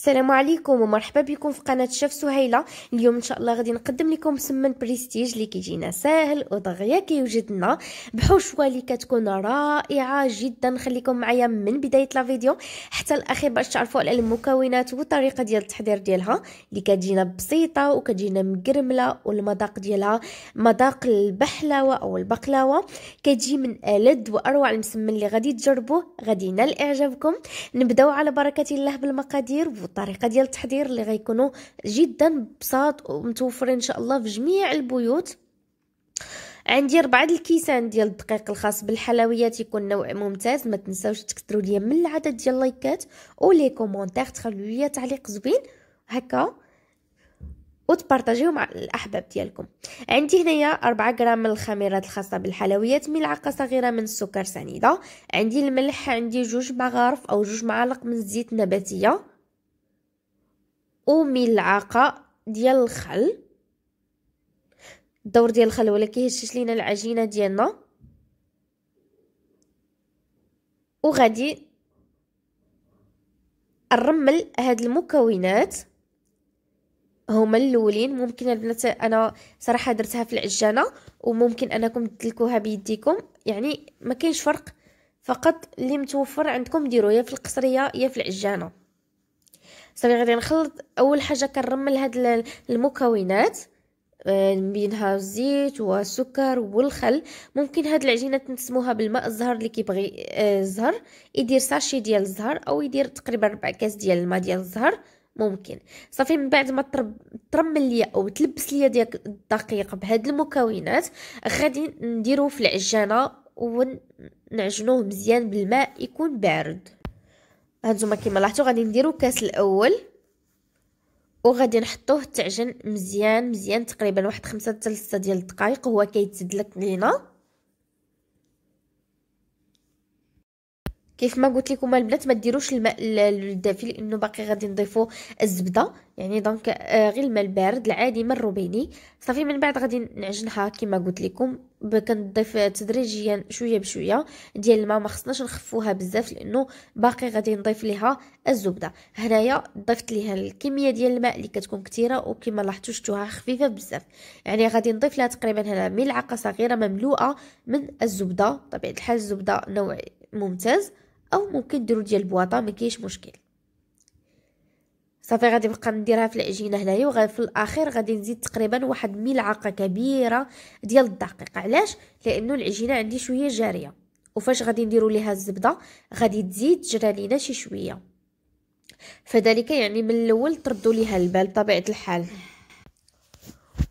السلام عليكم ومرحبا بكم في قناه شاف سهيله اليوم ان شاء الله غادي نقدم لكم سمن بريستيج اللي كيجينا ساهل ودغيا كيوجد لنا بحشوه اللي كتكون رائعه جدا خليكم معايا من بدايه لا فيديو حتى الاخير باش تعرفوا على المكونات والطريقه ديال التحضير ديالها اللي كتجينا بسيطه وكتجينا مقرمله والمذاق ديالها مذاق البحلاوه او البقلاوه كتجي من الد واروع المسمن اللي غادي تجربوه غادي ينال اعجابكم نبداو على بركه الله بالمقادير بالطريقه ديال التحضير اللي غيكونوا جدا بساط ومتوفرين ان شاء الله في جميع البيوت عندي ربعة الكيسان ديال الدقيق الخاص بالحلويات يكون نوع ممتاز ما تنساوش تكثروا ليا من العدد ديال اللايكات ولي كومونتير تخلوا ليا تعليق زوين هكا وتبارطاجيو مع الاحباب ديالكم عندي هنايا 4 غرام من الخميرات الخاصه بالحلويات ملعقه صغيره من السكر سنيده عندي الملح عندي جوج مغارف او جوج معالق من الزيت النباتيه وملعقه ديال الخل الدور ديال الخل هو كيهشش لينا العجينه ديالنا وغادي نرمل هاد المكونات هما الاولين ممكن البنات انا صراحه درتها في العجانه وممكن انكم تدلكوها بيديكم يعني ما كاينش فرق فقط اللي متوفر عندكم ديروه يا في القصريه يا في العجانه صافي غادي نخلط اول حاجه كنرمل هاد المكونات آه، بينها الزيت والسكر والخل ممكن هاد العجينه تنسموها بالماء الزهر اللي كيبغي آه، الزهر يدير ساشي ديال الزهر او يدير تقريبا ربع كاس ديال الماء ديال الزهر ممكن صافي من بعد ما ترمل ليا او تلبس ليا ديك الدقيق بهاد المكونات غادي نديرو في العجانه ونعجنوه مزيان بالماء يكون بارد هانتوما كيما لاحظتوا غادي نديرو الكاس الاول وغادي نحطوه تعجن مزيان مزيان تقريبا واحد خمسة حتى ستة ديال الدقائق وهو كيتسدلك لينا كيف ما قلت لكم البنات ما ديروش الماء الدافي لانه باقي غادي نضيفوا الزبده يعني دونك آه، غير الماء البارد العادي من الروبيني صافي من بعد غادي نعجنها كما قلت لكم كنضيف تدريجيا شويه بشويه ديال الماء ما خصناش نخفوها بزاف لانه باقي غادي نضيف ليها الزبده هنايا ضفت ليها الكميه ديال الماء اللي كتكون كثيره وكما لاحظتوا شفتوها خفيفه بزاف يعني غادي نضيف لها تقريبا هنا ملعقه صغيره مملوءه من الزبده طبيعه الحال الزبده نوع ممتاز او ممكن ديرو ديال البواطه ما كاينش مشكل صافي غادي نبقى نديرها في العجينه هنايا وفي الاخير غادي نزيد تقريبا واحد ملعقه كبيره ديال الدقيق علاش لانه العجينه عندي شويه جاريه وفاش غادي نديرو ليها الزبده غادي تزيد جرى لينا شي شويه فذلك يعني من الاول تردوا ليها البال بطبيعه الحال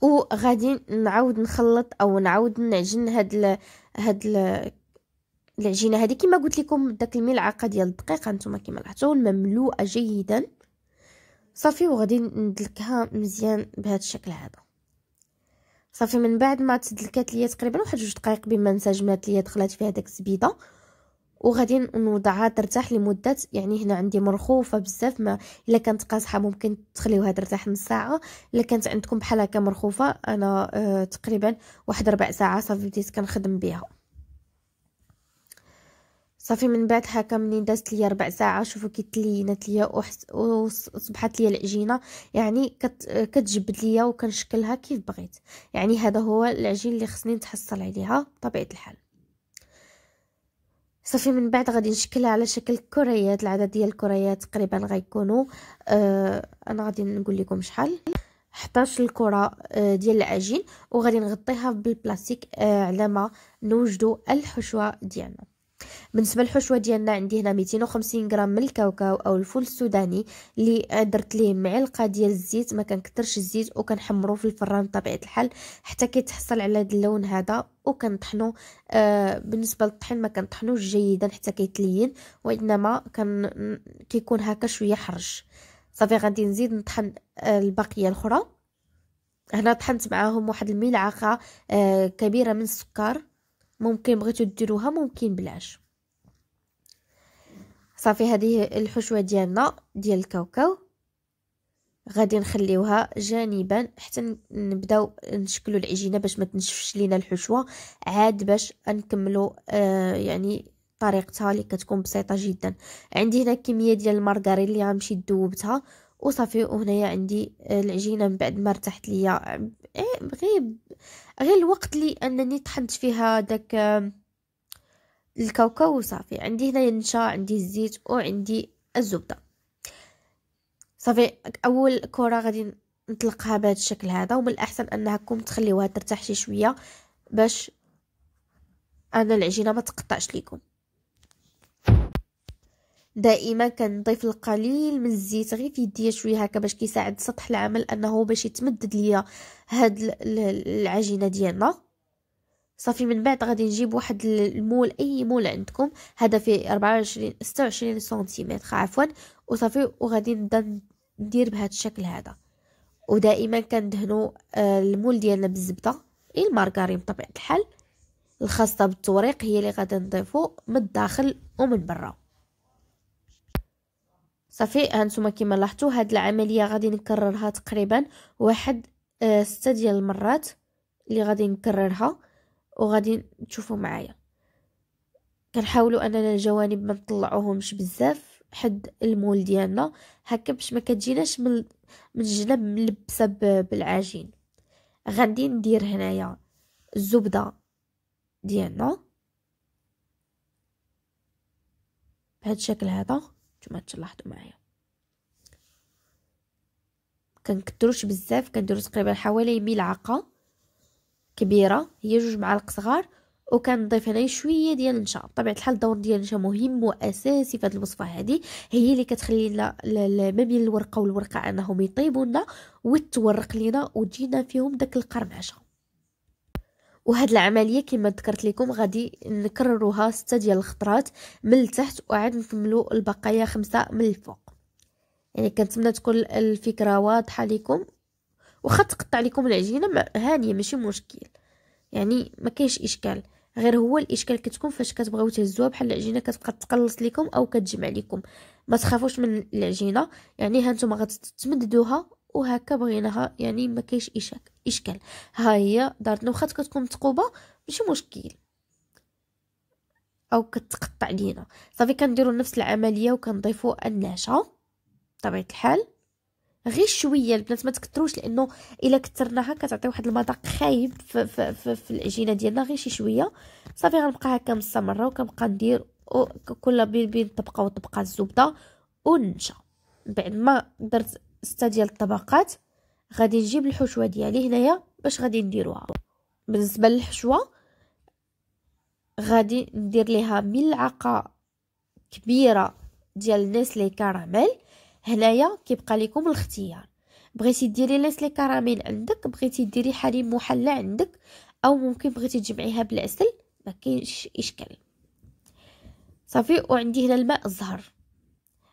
وغادي نعاود نخلط او نعاود نعجن هاد ال... هاد ال... العجينه هذه كما قلت لكم داك الملعقه ديال الدقيق انتما كما لاحظتوا مملوءه جيدا صافي وغادي ندلكها مزيان بهذا الشكل هذا صافي من بعد ما تدلكات ليا تقريبا واحد جوج دقائق بما انسجمات ليا دخلات فيها داك الزبيده وغادي نوضعها ترتاح لمده يعني هنا عندي مرخوفه بزاف ما الا كانت قاصحه ممكن تخليوها ترتاح نص ساعه الا كانت عندكم بحال هكا مرخوفه انا آه تقريبا واحد ربع ساعه صافي بديت كنخدم بها صافي من بعدها كاملين دازت ليا ربع ساعه شوفوا كي تلينات ليا وصبحت ليا العجينه يعني كت كتجبد ليا وكنشكلها كيف بغيت يعني هذا هو العجين اللي خصني نتحصل عليها بطبيعه الحال صافي من بعد غادي نشكلها على شكل كريات العدد ديال الكريات تقريبا غيكونوا آه انا غادي نقول لكم شحال 11 الكره آه، ديال العجين وغادي نغطيها بالبلاستيك آه، على ما نوجدوا الحشوه ديالنا بالنسبه للحشوه ديالنا عندي هنا 250 غرام من الكاوكاو او الفول السوداني اللي درت ليه معلقه ديال الزيت ما كنكثرش الزيت وكنحمرو في الفران بطبيعه الحال حتى كيتحصل على هذا اللون هذا وكنطحنو آه بالنسبه للطحين ما كنطحنوش جيدا حتى كيتلين وانما كان كيكون هكا شويه حرج صافي غادي نزيد نطحن آه البقيه الاخرى هنا طحنت معاهم واحد الملعقه آه كبيره من السكر ممكن بغيتو ديروها ممكن بلاش صافي هذه الحشوه ديالنا ديال الكاوكاو غادي نخليوها جانبا حتى نبداو نشكلو العجينه باش ما تنشفش لينا الحشوه عاد باش نكملوا آه يعني طريقتها اللي كتكون بسيطه جدا عندي هنا كميه ديال المارغرين اللي غنمشي ذوبتها وصافي وهنايا عندي آه، العجينه من بعد ما ارتحت ليا آه، غير غير الوقت لي انني طحنت فيها داك آه، الكاوكاو وصافي عندي هنايا النشا عندي الزيت وعندي الزبده صافي اول كره غادي نطلقها بهذا الشكل هذا ومن الاحسن انكم تخليوها ترتاح شي شويه باش انا العجينه ما تقطعش ليكم دائما كنضيف القليل من الزيت غير في يديا شويه هكا باش كيساعد سطح العمل انه باش يتمدد ليا هاد العجينه ديالنا صافي من بعد غادي نجيب واحد المول اي مول عندكم هذا في 24 26 سنتيمتر عفوا وصافي وغادي نبدا ندير بهذا الشكل هذا ودائما كندهنوا آه، المول ديالنا بالزبده اي المارغرين بطبيعه الحال الخاصه بالتوريق هي اللي غادي نضيفو من الداخل ومن برا صافي هانتوما كيما لاحظتوا هاد العمليه غادي نكررها تقريبا واحد آه، ستة ديال المرات اللي غادي نكررها وغادي تشوفوا معايا كنحاولوا اننا الجوانب ما نطلعوهمش بزاف حد المول ديالنا هكا باش ما كتجيناش من من الجنب ملبسه بالعجين غادي ندير هنايا الزبده ديالنا بهذا الشكل هذا نتوما تلاحظوا معايا كنكثروش بزاف كنديرو تقريبا حوالي ملعقه كبيره هي جوج معالق صغار وكنضيف هنا شويه ديال النشا بطبيعه الحال الدور ديال النشا مهم واساسي في هذه الوصفه هذه هي اللي كتخلي لنا ما بين الورقه والورقه انهم يطيبوا لنا وتورق لينا وتجينا فيهم داك القرمشه وهاد العمليه كما ذكرت لكم غادي نكرروها ستة ديال الخطرات من التحت وعاد نكملو البقايا خمسة من الفوق يعني كنتمنى تكون الفكره واضحه لكم وخا تقطع لكم العجينه هانيه ماشي مشكل يعني ما كاينش اشكال غير هو الاشكال كتكون فاش كتبغيو تهزوها بحال العجينه كتبقى تقلص لكم او كتجمع لكم ما تخافوش من العجينه يعني هانتوما غتمددوها وهكا بغيناها يعني ما كاينش اشكال ها هي دارتنا واخا كتكون مثقوبه ماشي مشكل او كتقطع لينا صافي كنديروا نفس العمليه وكنضيفوا النشا بطبيعه الحال غير شويه البنات ما تكثروش لانه الا كثرناها كتعطي واحد المذاق خايب في, في, في, في العجينه ديالنا غير شي شويه صافي غنبقى هكا مستمره وكنبقى ندير كل بين بين طبقه وطبقه الزبده ونشا بعد ما درت ستة ديال الطبقات غادي نجيب الحشوه ديالي هنايا باش غادي نديروها بالنسبه للحشوه غادي ندير ليها ملعقه كبيره ديال نسلي كراميل هنايا كيبقى لكم الاختيار بغيتي ديري نسلي كراميل عندك بغيتي ديري حليب محلى عندك او ممكن بغيتي تجمعيها بالعسل ما كاينش اشكال صافي وعندي هنا الماء الزهر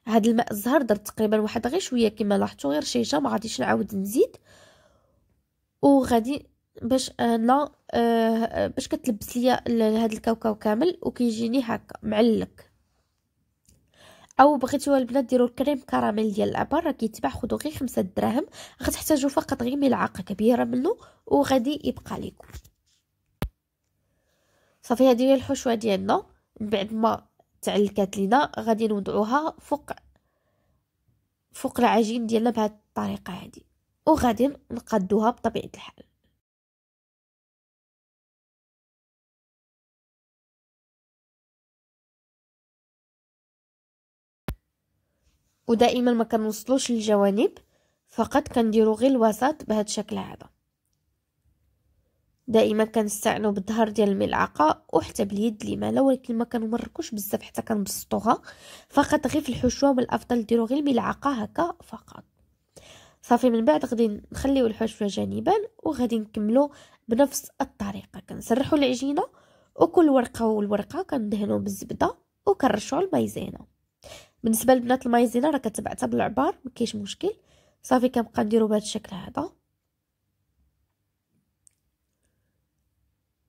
هاد الماء الزهر درت تقريبا واحد غير شويه كما لاحظتوا غير شيشه ما غاديش نعاود نزيد وغادي باش انا آه،, آه،, آه باش كتلبس ليا هاد الكاوكاو كامل وكيجيني هكا معلك او بغيتو البنات ديروا الكريم كراميل ديال العبار راه كيتباع خذوا غير 5 دراهم غتحتاجوا فقط غير ملعقه كبيره منه وغادي يبقى لكم صافي هذه هي الحشوه ديالنا من بعد ما تاع لينا غادي نوضعوها فوق فوق العجين ديالنا بهاد الطريقه هادي وغادي نقادوها بطبيعه الحال ودائما ما كنوصلوش للجوانب فقط كنديرو غير الوسط بهذا الشكل هذا دائما كنستعنوا بالظهر ديال الملعقه وحتى باليد اليمنى ولكن ما كنمركوش بزاف حتى كنبسطوها فقط غير في الحشوه من الافضل ديروا غير الملعقه هكا فقط صافي من بعد غادي نخليو الحشوه جانبا وغادي نكملو بنفس الطريقه كنسرحوا العجينه وكل ورقه والورقه كندهنو بالزبده وكنرشوا المايزينا بالنسبه لبنات المايزينا راه كتبعتها بالعبار ما كاينش مشكل صافي كنبقى نديرو بهذا الشكل هذا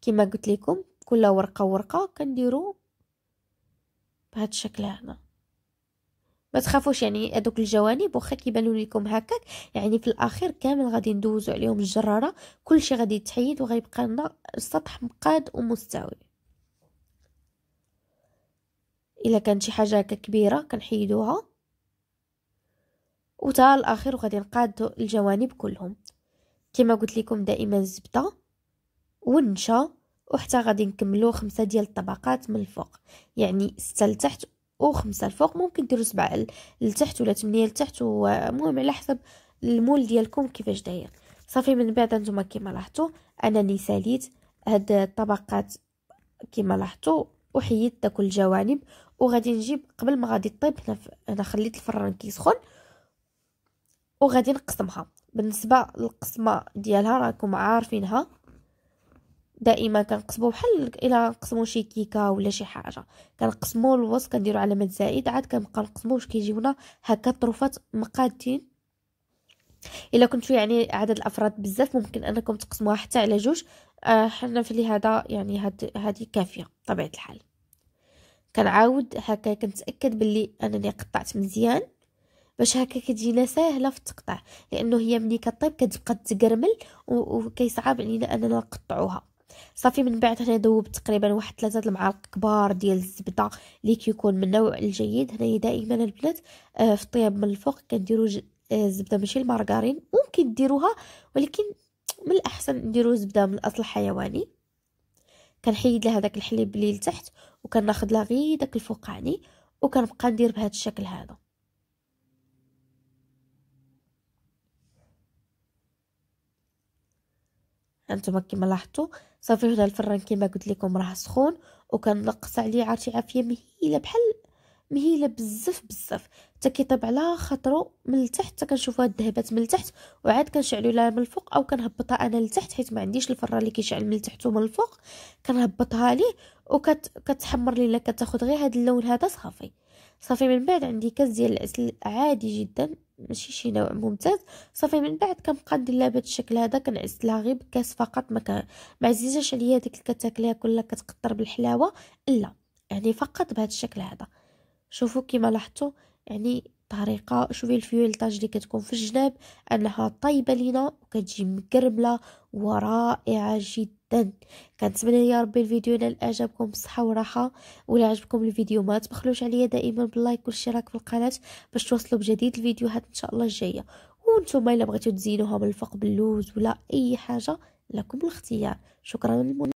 كما قلت لكم كل ورقه ورقه كنديروا بهذا الشكل هذا ما تخافوش يعني هذوك الجوانب واخا كيبانوا لكم هكاك يعني في الاخير كامل غادي ندوزو عليهم الجراره كلشي غادي يتحيد وغيبقى لنا السطح مقاد ومستوي الا كانت شي حاجه هكا كبيره كنحيدوها وتا الاخير وغادي نقادو الجوانب كلهم كما قلت لكم دائما الزبده والنشا وحتى غادي نكملو خمسة ديال الطبقات من الفوق يعني ستة لتحت وخمسة الفوق ممكن ديروا سبعة لتحت ولا تمنية لتحت ومهم على حسب المول ديالكم كيفاش داير صافي من بعد نتوما كما لاحظتوا انني ساليت هاد الطبقات كما لاحظتوا وحيدت داك الجوانب وغادي نجيب قبل ما غادي طيب هنا انا خليت الفران كيسخن وغادي نقسمها بالنسبه للقسمه ديالها راكم عارفينها دائما كنقسمو بحال الا نقسمو شي كيكه ولا شي حاجه كنقسمو الوسط كنديرو علامه زائد عاد كنبقى نقسمو باش كيجيونا هكا طروفات مقادين الا كنتو يعني عدد الافراد بزاف ممكن انكم تقسموها حتى على جوج آه حنا في لهذا يعني هذه كافيه طبيعه الحال كنعاود هكا كنتاكد باللي انني قطعت مزيان باش هكا كتجينا ساهله في التقطيع لانه هي ملي كطيب كتبقى تقرمل وكيصعب علينا اننا نقطعوها صافي من بعد هنا ذوبت تقريبا واحد ثلاثه المعالق كبار ديال الزبده اللي كيكون من النوع الجيد هنايا دائما البنات آه، في الطياب من الفوق كنديروا الزبده آه، ماشي المارغرين ممكن ديروها ولكن من الاحسن نديروا زبده من الاصل الحيواني كنحيد لها داك الحليب اللي لتحت وكناخذ لها غير داك الفوقاني وكنبقى ندير بهذا الشكل هذا هانتوما كما لاحظتوا صافي هنا الفران كما قلت لكم راه سخون وكنقص عليه عرفتي عافيه مهيله بحال مهيله بزاف بزاف حتى كيطيب على خاطرو من التحت حتى كنشوفوها الذهبات من التحت وعاد كنشعلو لها من الفوق او كنهبطها انا لتحت حيت ما عنديش الفران اللي كيشعل من التحت ومن الفوق كنهبطها ليه وكتحمر لي الا كتاخذ غير هذا اللون هذا صافي صافي من بعد عندي كاس ديال العسل عادي جدا ماشي شي نوع ممتاز صافي من بعد كنبقى ندير بهذا الشكل هذا كنعس لها غير بكاس فقط ما مك... معزيزاش عليا هذيك اللي كتاكليها كلها كتقطر بالحلاوه لا يعني فقط بهذا الشكل هذا شوفوا كيما لاحظتوا يعني الطريقه شوفي الفيول طاج اللي كتكون في الجناب انها طيبه لينا وكتجي مكرمله ورائعه جدا كنتمنى يا ربي الفيديو ينال اعجابكم بالصحه وراحه ولا عجبكم الفيديو ما تبخلوش عليا دائما باللايك والاشتراك في القناه باش توصلوا بجديد الفيديوهات ان شاء الله الجايه وانتم الا بغيتو تزينوها من الفوق باللوز ولا اي حاجه لكم الاختيار شكرا للمن